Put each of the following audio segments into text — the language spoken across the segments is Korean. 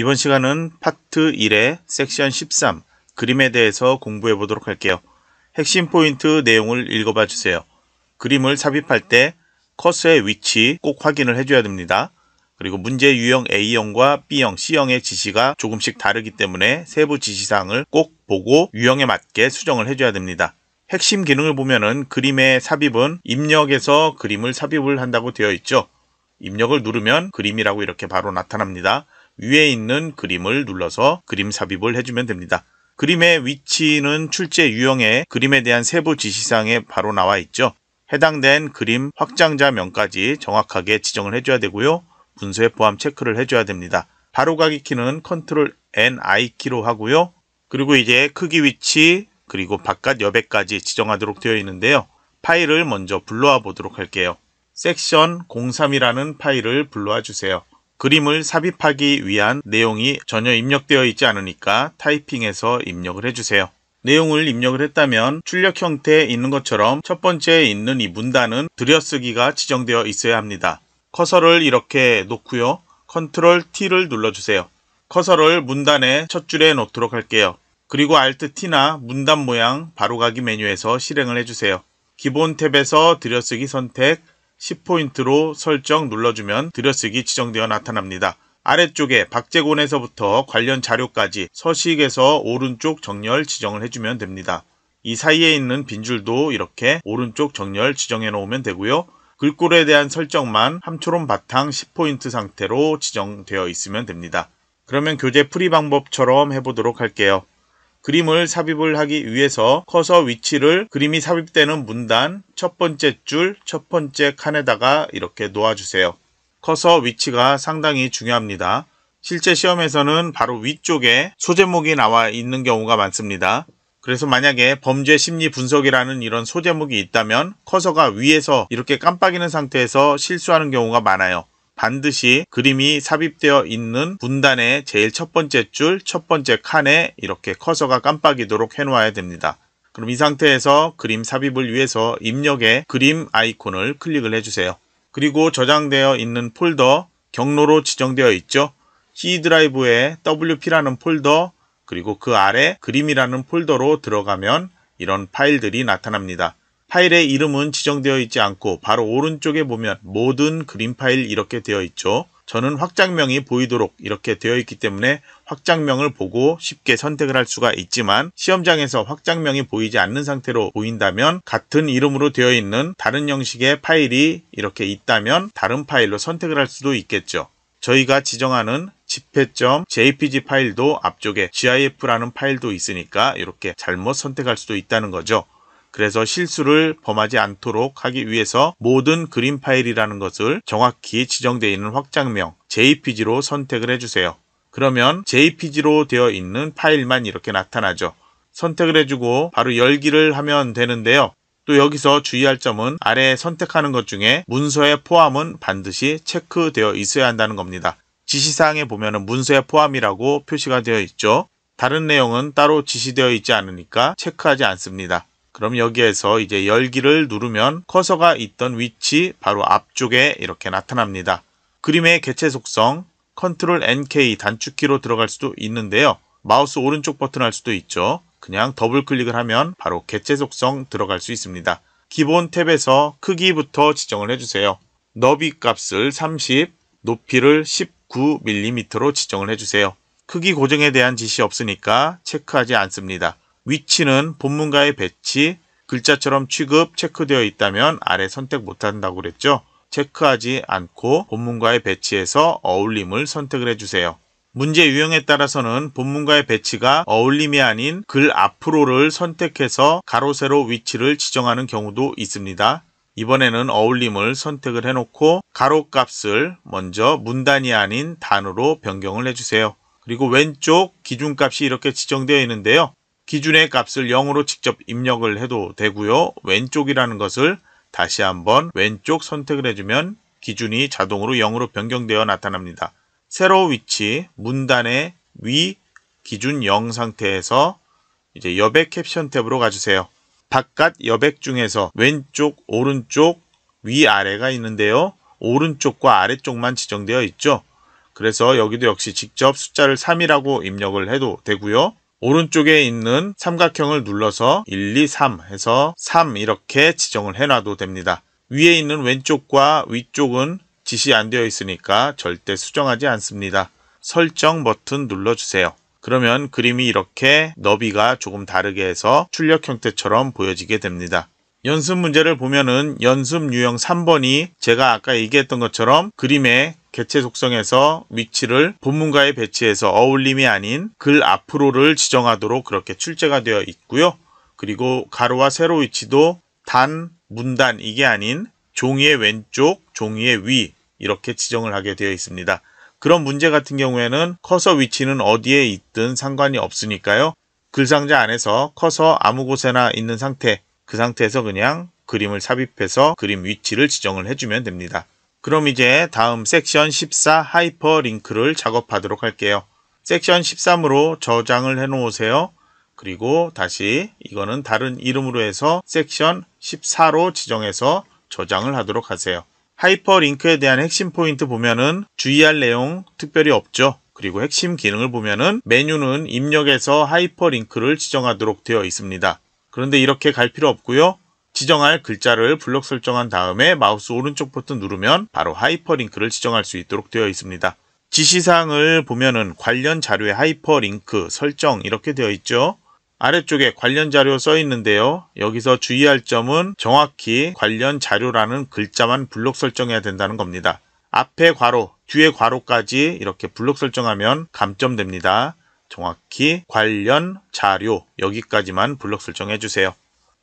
이번 시간은 파트 1의 섹션 13 그림에 대해서 공부해 보도록 할게요. 핵심 포인트 내용을 읽어봐 주세요. 그림을 삽입할 때 커서의 위치 꼭 확인을 해줘야 됩니다. 그리고 문제 유형 A형과 B형, C형의 지시가 조금씩 다르기 때문에 세부 지시사항을 꼭 보고 유형에 맞게 수정을 해줘야 됩니다. 핵심 기능을 보면은 그림의 삽입은 입력에서 그림을 삽입을 한다고 되어 있죠. 입력을 누르면 그림이라고 이렇게 바로 나타납니다. 위에 있는 그림을 눌러서 그림 삽입을 해주면 됩니다. 그림의 위치는 출제 유형의 그림에 대한 세부 지시사항에 바로 나와 있죠. 해당된 그림 확장자 명까지 정확하게 지정을 해줘야 되고요. 문서에 포함 체크를 해줘야 됩니다. 바로가기 키는 Ctrl N, I 키로 하고요. 그리고 이제 크기 위치 그리고 바깥 여백까지 지정하도록 되어 있는데요. 파일을 먼저 불러와 보도록 할게요. 섹션 03이라는 파일을 불러와 주세요. 그림을 삽입하기 위한 내용이 전혀 입력되어 있지 않으니까 타이핑해서 입력을 해주세요. 내용을 입력을 했다면 출력 형태에 있는 것처럼 첫 번째에 있는 이 문단은 들여쓰기가 지정되어 있어야 합니다. 커서를 이렇게 놓고요. 컨트롤 T를 눌러주세요. 커서를 문단의 첫 줄에 놓도록 할게요. 그리고 Alt T나 문단 모양 바로가기 메뉴에서 실행을 해주세요. 기본 탭에서 들여쓰기 선택, 10포인트로 설정 눌러주면 들여쓰기 지정되어 나타납니다. 아래쪽에 박재곤에서부터 관련 자료까지 서식에서 오른쪽 정렬 지정을 해주면 됩니다. 이 사이에 있는 빈 줄도 이렇게 오른쪽 정렬 지정해 놓으면 되고요. 글꼴에 대한 설정만 함초롬 바탕 10포인트 상태로 지정되어 있으면 됩니다. 그러면 교재 풀이 방법처럼 해보도록 할게요. 그림을 삽입을 하기 위해서 커서 위치를 그림이 삽입되는 문단 첫 번째 줄 첫 번째 칸에다가 이렇게 놓아주세요. 커서 위치가 상당히 중요합니다. 실제 시험에서는 바로 위쪽에 소제목이 나와 있는 경우가 많습니다. 그래서 만약에 범죄 심리 분석이라는 이런 소제목이 있다면 커서가 위에서 이렇게 깜빡이는 상태에서 실수하는 경우가 많아요. 반드시 그림이 삽입되어 있는 분단의 제일 첫 번째 줄, 첫 번째 칸에 이렇게 커서가 깜빡이도록 해놓아야 됩니다. 그럼 이 상태에서 그림 삽입을 위해서 입력의 그림 아이콘을 클릭을 해주세요. 그리고 저장되어 있는 폴더 경로로 지정되어 있죠. C 드라이브에 WP라는 폴더 그리고 그 아래 그림이라는 폴더로 들어가면 이런 파일들이 나타납니다. 파일의 이름은 지정되어 있지 않고 바로 오른쪽에 보면 모든 그림 파일 이렇게 되어 있죠. 저는 확장명이 보이도록 이렇게 되어 있기 때문에 확장명을 보고 쉽게 선택을 할 수가 있지만 시험장에서 확장명이 보이지 않는 상태로 보인다면 같은 이름으로 되어 있는 다른 형식의 파일이 이렇게 있다면 다른 파일로 선택을 할 수도 있겠죠. 저희가 지정하는 집회.jpg 파일도 앞쪽에 gif라는 파일도 있으니까 이렇게 잘못 선택할 수도 있다는 거죠. 그래서 실수를 범하지 않도록 하기 위해서 모든 그림 파일이라는 것을 정확히 지정되어 있는 확장명 JPG로 선택을 해주세요. 그러면 JPG로 되어 있는 파일만 이렇게 나타나죠. 선택을 해주고 바로 열기를 하면 되는데요. 또 여기서 주의할 점은 아래 선택하는 것 중에 문서의 포함은 반드시 체크되어 있어야 한다는 겁니다. 지시사항에 보면 문서의 포함이라고 표시가 되어 있죠. 다른 내용은 따로 지시되어 있지 않으니까 체크하지 않습니다. 그럼 여기에서 이제 열기를 누르면 커서가 있던 위치 바로 앞쪽에 이렇게 나타납니다. 그림의 개체 속성 컨트롤 NK 단축키로 들어갈 수도 있는데요. 마우스 오른쪽 버튼 할 수도 있죠. 그냥 더블 클릭을 하면 바로 개체 속성 들어갈 수 있습니다. 기본 탭에서 크기부터 지정을 해주세요. 너비 값을 30, 높이를 19mm로 지정을 해주세요. 크기 고정에 대한 지시 없으니까 체크하지 않습니다. 위치는 본문가의 배치, 글자처럼 취급, 체크되어 있다면 아래 선택 못한다고 그랬죠? 체크하지 않고 본문과의 배치에서 어울림을 선택을 해주세요. 문제 유형에 따라서는 본문과의 배치가 어울림이 아닌 글 앞으로를 선택해서 가로 세로 위치를 지정하는 경우도 있습니다. 이번에는 어울림을 선택을 해놓고 가로 값을 먼저 문단이 아닌 단으로 변경을 해주세요. 그리고 왼쪽 기준값이 이렇게 지정되어 있는데요. 기준의 값을 0으로 직접 입력을 해도 되고요. 왼쪽이라는 것을 다시 한번 왼쪽 선택을 해주면 기준이 자동으로 0으로 변경되어 나타납니다. 세로 위치 문단의 위 기준 0 상태에서 이제 여백 캡션 탭으로 가주세요. 바깥 여백 중에서 왼쪽, 오른쪽, 위아래가 있는데요. 오른쪽과 아래쪽만 지정되어 있죠. 그래서 여기도 역시 직접 숫자를 3이라고 입력을 해도 되고요. 오른쪽에 있는 삼각형을 눌러서 1, 2, 3 해서 3 이렇게 지정을 해놔도 됩니다. 위에 있는 왼쪽과 위쪽은 지시 안 되어 있으니까 절대 수정하지 않습니다. 설정 버튼 눌러주세요. 그러면 그림이 이렇게 너비가 조금 다르게 해서 출력 형태처럼 보여지게 됩니다. 연습 문제를 보면은 연습 유형 3번이 제가 아까 얘기했던 것처럼 그림의 개체 속성에서 위치를 본문과에 배치해서 어울림이 아닌 글 앞으로를 지정하도록 그렇게 출제가 되어 있고요. 그리고 가로와 세로 위치도 단, 문단 이게 아닌 종이의 왼쪽, 종이의 위 이렇게 지정을 하게 되어 있습니다. 그런 문제 같은 경우에는 커서 위치는 어디에 있든 상관이 없으니까요. 글상자 안에서 커서 아무 곳에나 있는 상태 그 상태에서 그냥 그림을 삽입해서 그림 위치를 지정을 해주면 됩니다. 그럼 이제 다음 섹션 14 하이퍼링크를 작업하도록 할게요. 섹션 13으로 저장을 해놓으세요. 그리고 다시 이거는 다른 이름으로 해서 섹션 14로 지정해서 저장을 하도록 하세요. 하이퍼링크에 대한 핵심 포인트 보면은 주의할 내용 특별히 없죠. 그리고 핵심 기능을 보면은 메뉴는 입력에서 하이퍼링크를 지정하도록 되어 있습니다. 그런데 이렇게 갈 필요 없고요. 지정할 글자를 블록 설정한 다음에 마우스 오른쪽 버튼 누르면 바로 하이퍼링크를 지정할 수 있도록 되어 있습니다. 지시사항을 보면은 관련 자료의 하이퍼링크 설정 이렇게 되어 있죠. 아래쪽에 관련 자료 써 있는데요. 여기서 주의할 점은 정확히 관련 자료라는 글자만 블록 설정해야 된다는 겁니다. 앞에 괄호, 뒤에 괄호까지 이렇게 블록 설정하면 감점됩니다. 정확히 관련 자료 여기까지만 블록 설정해 주세요.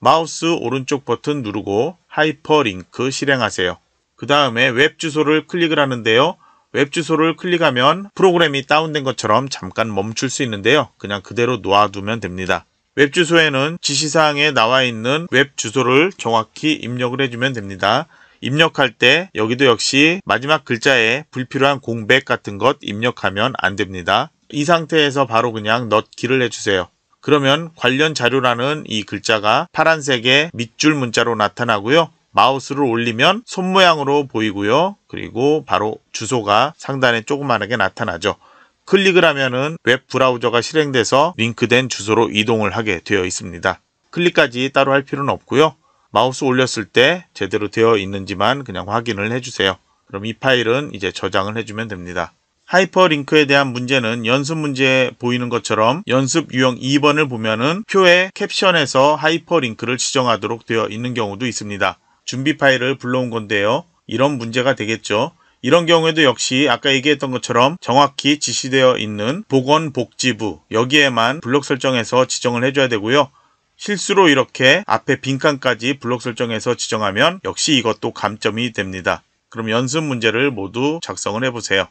마우스 오른쪽 버튼 누르고 하이퍼링크 실행하세요. 그 다음에 웹 주소를 클릭을 하는데요. 웹 주소를 클릭하면 프로그램이 다운된 것처럼 잠깐 멈출 수 있는데요. 그냥 그대로 놓아두면 됩니다. 웹 주소에는 지시사항에 나와 있는 웹 주소를 정확히 입력을 해주면 됩니다. 입력할 때 여기도 역시 마지막 글자에 불필요한 공백 같은 것 입력하면 안 됩니다. 이 상태에서 바로 그냥 넣기를 해주세요. 그러면 관련 자료라는 이 글자가 파란색의 밑줄 문자로 나타나고요. 마우스를 올리면 손 모양으로 보이고요. 그리고 바로 주소가 상단에 조그만하게 나타나죠. 클릭을 하면은 웹 브라우저가 실행돼서 링크된 주소로 이동을 하게 되어 있습니다. 클릭까지 따로 할 필요는 없고요. 마우스 올렸을 때 제대로 되어 있는지만 그냥 확인을 해주세요. 그럼 이 파일은 이제 저장을 해주면 됩니다. 하이퍼링크에 대한 문제는 연습 문제에 보이는 것처럼 연습 유형 2번을 보면은 표의 캡션에서 하이퍼링크를 지정하도록 되어 있는 경우도 있습니다. 준비 파일을 불러온 건데요. 이런 문제가 되겠죠. 이런 경우에도 역시 아까 얘기했던 것처럼 정확히 지시되어 있는 보건복지부 여기에만 블록 설정에서 지정을 해줘야 되고요. 실수로 이렇게 앞에 빈칸까지 블록 설정에서 지정하면 역시 이것도 감점이 됩니다. 그럼 연습 문제를 모두 작성을 해보세요.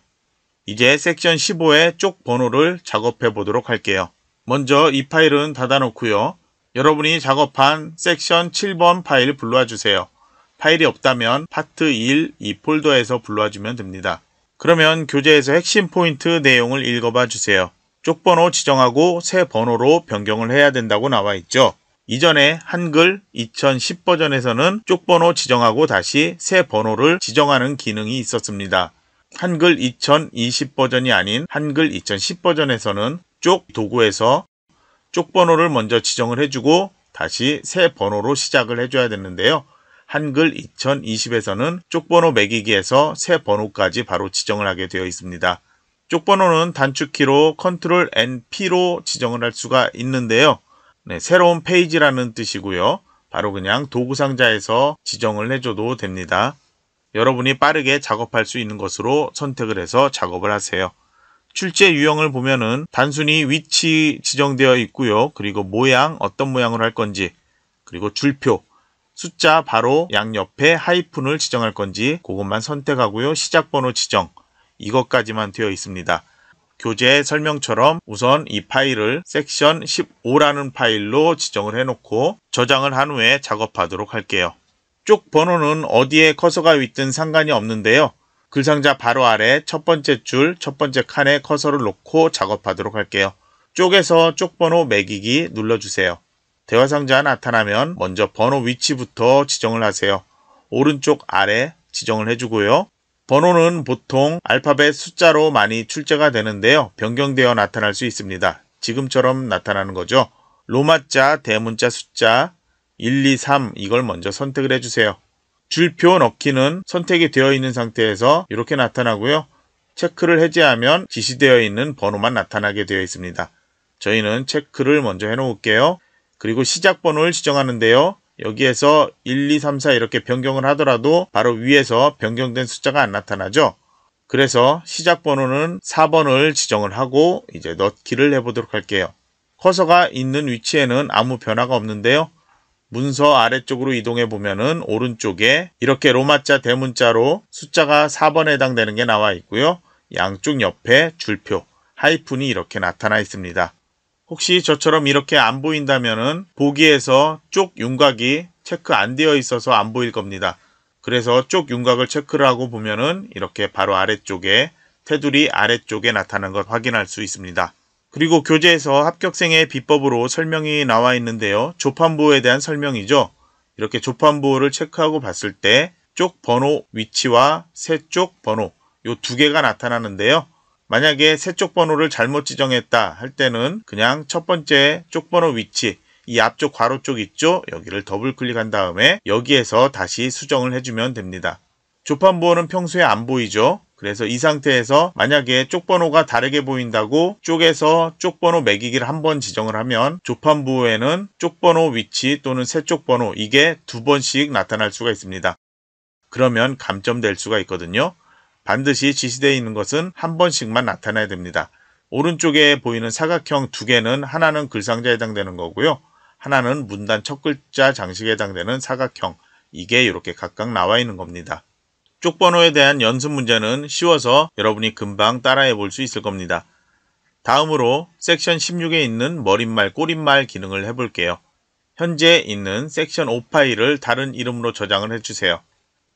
이제 섹션 15의 쪽 번호를 작업해 보도록 할게요. 먼저 이 파일은 닫아놓고요. 여러분이 작업한 섹션 7번 파일 불러와 주세요. 파일이 없다면 파트 1 이 폴더에서 불러와 주면 됩니다. 그러면 교재에서 핵심 포인트 내용을 읽어봐 주세요. 쪽 번호 지정하고 새 번호로 변경을 해야 된다고 나와 있죠. 이전에 한글 2010 버전에서는 쪽 번호 지정하고 다시 새 번호를 지정하는 기능이 있었습니다. 한글 2020 버전이 아닌 한글 2010 버전에서는 쪽 도구에서 쪽 번호를 먼저 지정을 해주고 다시 새 번호로 시작을 해줘야 되는데요. 한글 2020에서는 쪽 번호 매기기에서 새 번호까지 바로 지정을 하게 되어 있습니다. 쪽 번호는 단축키로 컨트롤 N, P로 지정을 할 수가 있는데요. 네, 새로운 페이지라는 뜻이고요. 바로 그냥 도구 상자에서 지정을 해줘도 됩니다. 여러분이 빠르게 작업할 수 있는 것으로 선택을 해서 작업을 하세요. 출제 유형을 보면은 단순히 위치 지정되어 있고요. 그리고 모양, 어떤 모양으로 할 건지, 그리고 줄표, 숫자 바로 양옆에 하이픈을 지정할 건지 그것만 선택하고요. 시작 번호 지정, 이것까지만 되어 있습니다. 교재 설명처럼 우선 이 파일을 섹션 15라는 파일로 지정을 해놓고 저장을 한 후에 작업하도록 할게요. 쪽 번호는 어디에 커서가 있든 상관이 없는데요. 글상자 바로 아래 첫 번째 줄, 첫 번째 칸에 커서를 놓고 작업하도록 할게요. 쪽에서 쪽 번호 매기기 눌러주세요. 대화 상자 나타나면 먼저 번호 위치부터 지정을 하세요. 오른쪽 아래 지정을 해주고요. 번호는 보통 알파벳 숫자로 많이 출제가 되는데요. 변경되어 나타날 수 있습니다. 지금처럼 나타나는 거죠. 로마자, 대문자 숫자, 1, 2, 3 이걸 먼저 선택을 해주세요. 줄표 넣기는 선택이 되어 있는 상태에서 이렇게 나타나고요. 체크를 해제하면 지시되어 있는 번호만 나타나게 되어 있습니다. 저희는 체크를 먼저 해놓을게요. 그리고 시작 번호를 지정하는데요. 여기에서 1, 2, 3, 4 이렇게 변경을 하더라도 바로 위에서 변경된 숫자가 안 나타나죠. 그래서 시작 번호는 4번을 지정을 하고 이제 넣기를 해보도록 할게요. 커서가 있는 위치에는 아무 변화가 없는데요. 문서 아래쪽으로 이동해 보면은 오른쪽에 이렇게 로마자 대문자로 숫자가 4번에 해당되는 게 나와 있고요. 양쪽 옆에 줄표 하이픈이 이렇게 나타나 있습니다. 혹시 저처럼 이렇게 안 보인다면은 보기에서 쪽 윤곽이 체크 안 되어 있어서 안 보일 겁니다. 그래서 쪽 윤곽을 체크를 하고 보면은 이렇게 바로 아래쪽에 테두리 아래쪽에 나타나는 걸 확인할 수 있습니다. 그리고 교재에서 합격생의 비법으로 설명이 나와 있는데요. 조판부에 대한 설명이죠. 이렇게 조판부를 체크하고 봤을 때 쪽 번호 위치와 세쪽 번호 이 두 개가 나타나는데요. 만약에 세쪽 번호를 잘못 지정했다 할 때는 그냥 첫 번째 쪽 번호 위치 이 앞쪽 괄호 쪽 있죠? 여기를 더블 클릭한 다음에 여기에서 다시 수정을 해주면 됩니다. 조판부호는 평소에 안 보이죠? 그래서 이 상태에서 만약에 쪽번호가 다르게 보인다고 쪽에서 쪽번호 매기기를 한 번 지정을 하면 조판부에는 쪽번호 위치 또는 세쪽번호 이게 두 번씩 나타날 수가 있습니다. 그러면 감점될 수가 있거든요. 반드시 지시되어 있는 것은 한 번씩만 나타나야 됩니다. 오른쪽에 보이는 사각형 두 개는 하나는 글상자에 해당되는 거고요. 하나는 문단 첫 글자 장식에 해당되는 사각형 이게 이렇게 각각 나와 있는 겁니다. 쪽번호에 대한 연습 문제는 쉬워서 여러분이 금방 따라해 볼 수 있을 겁니다. 다음으로 섹션 16에 있는 머릿말, 꼬릿말 기능을 해볼게요. 현재 있는 섹션 5 파일을 다른 이름으로 저장을 해주세요.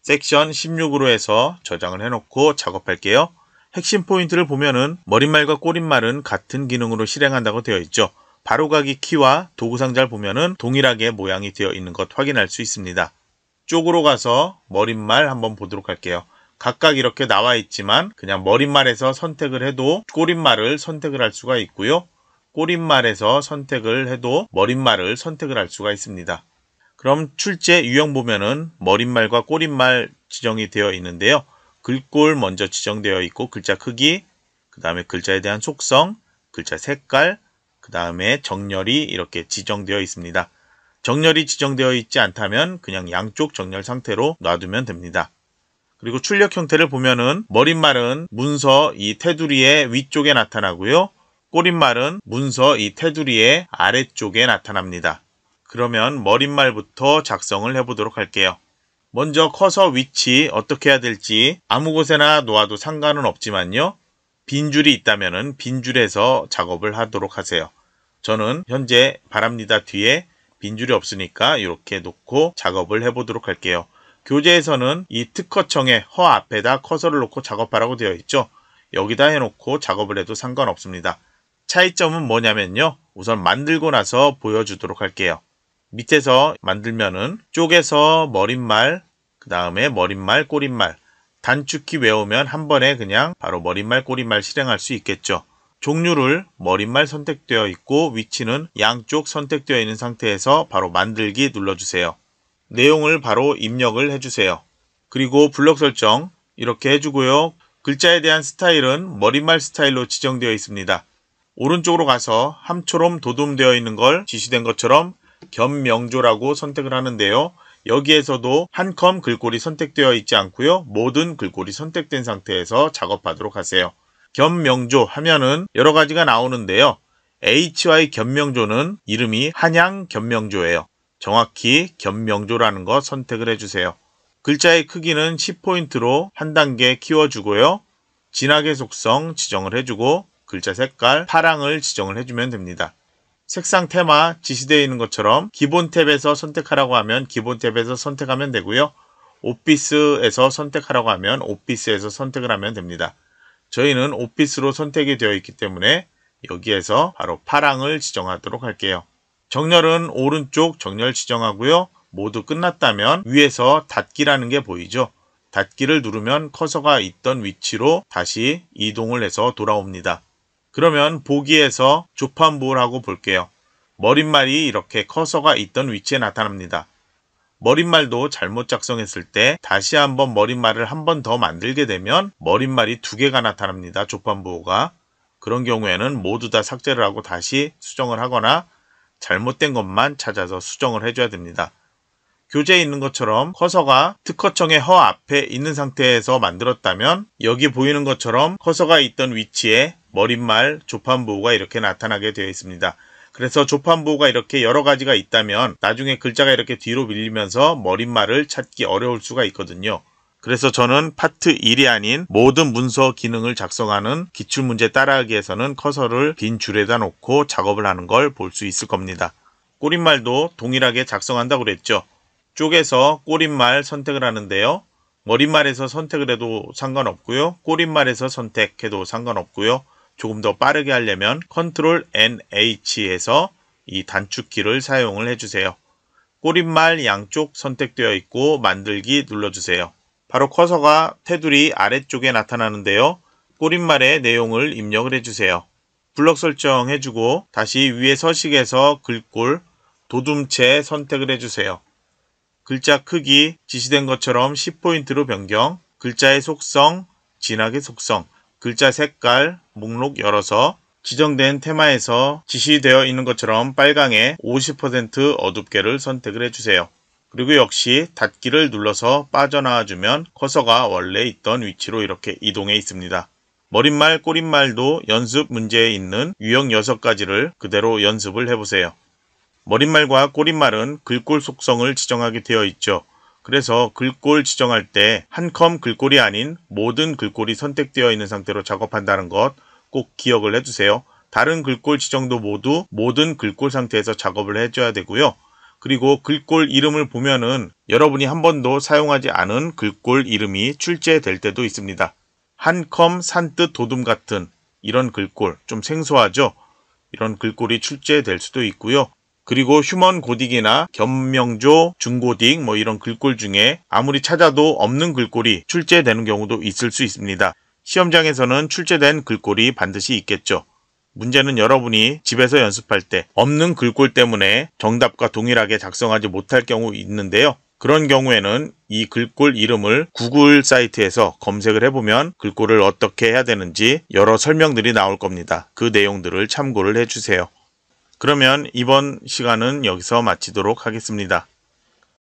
섹션 16으로 해서 저장을 해놓고 작업할게요. 핵심 포인트를 보면은 머릿말과 꼬릿말은 같은 기능으로 실행한다고 되어 있죠. 바로가기 키와 도구상자를 보면은 동일하게 모양이 되어 있는 것 확인할 수 있습니다. 뒤쪽으로 가서 머릿말 한번 보도록 할게요. 각각 이렇게 나와 있지만 그냥 머릿말에서 선택을 해도 꼬린말을 선택을 할 수가 있고요. 꼬린말에서 선택을 해도 머릿말을 선택을 할 수가 있습니다. 그럼 출제 유형 보면은 머릿말과 꼬린말 지정이 되어 있는데요. 글꼴 먼저 지정되어 있고 글자 크기, 그 다음에 글자에 대한 속성, 글자 색깔, 그 다음에 정렬이 이렇게 지정되어 있습니다. 정렬이 지정되어 있지 않다면 그냥 양쪽 정렬 상태로 놔두면 됩니다. 그리고 출력 형태를 보면은 머릿말은 문서 이 테두리의 위쪽에 나타나고요. 꼬릿말은 문서 이 테두리의 아래쪽에 나타납니다. 그러면 머릿말부터 작성을 해보도록 할게요. 먼저 커서 위치 어떻게 해야 될지 아무 곳에나 놓아도 상관은 없지만요. 빈 줄이 있다면 빈 줄에서 작업을 하도록 하세요. 저는 현재 바랍니다 뒤에 빈줄이 없으니까 이렇게 놓고 작업을 해보도록 할게요. 교재에서는 이 특허청의 허 앞에다 커서를 놓고 작업하라고 되어 있죠. 여기다 해놓고 작업을 해도 상관없습니다. 차이점은 뭐냐면요. 우선 만들고 나서 보여주도록 할게요. 밑에서 만들면은 쪼개서 머릿말, 그 다음에 머릿말, 꼬릿말, 단축키 외우면 한 번에 그냥 바로 머릿말, 꼬릿말 실행할 수 있겠죠. 종류를 머릿말 선택되어 있고 위치는 양쪽 선택되어 있는 상태에서 바로 만들기 눌러주세요. 내용을 바로 입력을 해주세요. 그리고 블록 설정 이렇게 해주고요. 글자에 대한 스타일은 머릿말 스타일로 지정되어 있습니다. 오른쪽으로 가서 함초롬 도둠되어 있는 걸 지시된 것처럼 겸명조라고 선택을 하는데요. 여기에서도 한컴 글꼴이 선택되어 있지 않고요. 모든 글꼴이 선택된 상태에서 작업하도록 하세요. 견명조 하면은 여러 가지가 나오는데요. HY 견명조는 이름이 한양 견명조예요. 정확히 견명조라는 거 선택을 해주세요. 글자의 크기는 10포인트로 한 단계 키워주고요. 진하게 속성 지정을 해주고 글자 색깔 파랑을 지정을 해주면 됩니다. 색상 테마 지시되어 있는 것처럼 기본 탭에서 선택하라고 하면 기본 탭에서 선택하면 되고요. 오피스에서 선택하라고 하면 오피스에서 선택을 하면 됩니다. 저희는 오피스로 선택이 되어 있기 때문에 여기에서 바로 파랑을 지정하도록 할게요. 정렬은 오른쪽 정렬 지정하고요. 모두 끝났다면 위에서 닫기라는 게 보이죠? 닫기를 누르면 커서가 있던 위치로 다시 이동을 해서 돌아옵니다. 그러면 보기에서 조판부라고 볼게요. 머릿말이 이렇게 커서가 있던 위치에 나타납니다. 머릿말도 잘못 작성했을 때 다시 한번 머릿말을 한 번 더 만들게 되면 머릿말이 두 개가 나타납니다. 조판부호가. 그런 경우에는 모두 다 삭제를 하고 다시 수정을 하거나 잘못된 것만 찾아서 수정을 해줘야 됩니다. 교재에 있는 것처럼 커서가 특허청의 허 앞에 있는 상태에서 만들었다면 여기 보이는 것처럼 커서가 있던 위치에 머릿말 조판부호가 이렇게 나타나게 되어 있습니다. 그래서 조판부가 이렇게 여러 가지가 있다면 나중에 글자가 이렇게 뒤로 밀리면서 머릿말을 찾기 어려울 수가 있거든요. 그래서 저는 파트 1이 아닌 모든 문서 기능을 작성하는 기출문제 따라하기에서는 커서를 빈 줄에다 놓고 작업을 하는 걸 볼 수 있을 겁니다. 꼬린말도 동일하게 작성한다고 그랬죠. 쪽에서 꼬린말 선택을 하는데요. 머릿말에서 선택을 해도 상관없고요. 꼬린말에서 선택해도 상관없고요. 조금 더 빠르게 하려면 Ctrl N H에서 이 단축키를 사용을 해주세요. 꼬린말 양쪽 선택되어 있고 만들기 눌러주세요. 바로 커서가 테두리 아래쪽에 나타나는데요. 꼬린말의 내용을 입력을 해주세요. 블럭 설정 해주고 다시 위에 서식에서 글꼴 도둠체 선택을 해주세요. 글자 크기 지시된 것처럼 10포인트로 변경, 글자의 속성, 진학의 속성, 글자 색깔, 목록 열어서 지정된 테마에서 지시되어 있는 것처럼 빨강에 50% 어둡게를 선택을 해주세요. 그리고 역시 닫기를 눌러서 빠져나와 주면 커서가 원래 있던 위치로 이렇게 이동해 있습니다. 머릿말, 꼬릿말도 연습 문제에 있는 유형 6가지를 그대로 연습을 해보세요. 머릿말과 꼬릿말은 글꼴 속성을 지정하게 되어 있죠. 그래서 글꼴 지정할 때 한컴 글꼴이 아닌 모든 글꼴이 선택되어 있는 상태로 작업한다는 것 꼭 기억을 해주세요. 다른 글꼴 지정도 모두 모든 글꼴 상태에서 작업을 해줘야 되고요. 그리고 글꼴 이름을 보면은 여러분이 한 번도 사용하지 않은 글꼴 이름이 출제될 때도 있습니다. 한컴 산뜻 도둠 같은 이런 글꼴 좀 생소하죠? 이런 글꼴이 출제될 수도 있고요. 그리고 휴먼 고딕이나 견명조 중고딕 뭐 이런 글꼴 중에 아무리 찾아도 없는 글꼴이 출제되는 경우도 있을 수 있습니다. 시험장에서는 출제된 글꼴이 반드시 있겠죠. 문제는 여러분이 집에서 연습할 때 없는 글꼴 때문에 정답과 동일하게 작성하지 못할 경우 있는데요. 그런 경우에는 이 글꼴 이름을 구글 사이트에서 검색을 해보면 글꼴을 어떻게 해야 되는지 여러 설명들이 나올 겁니다. 그 내용들을 참고를 해주세요. 그러면 이번 시간은 여기서 마치도록 하겠습니다.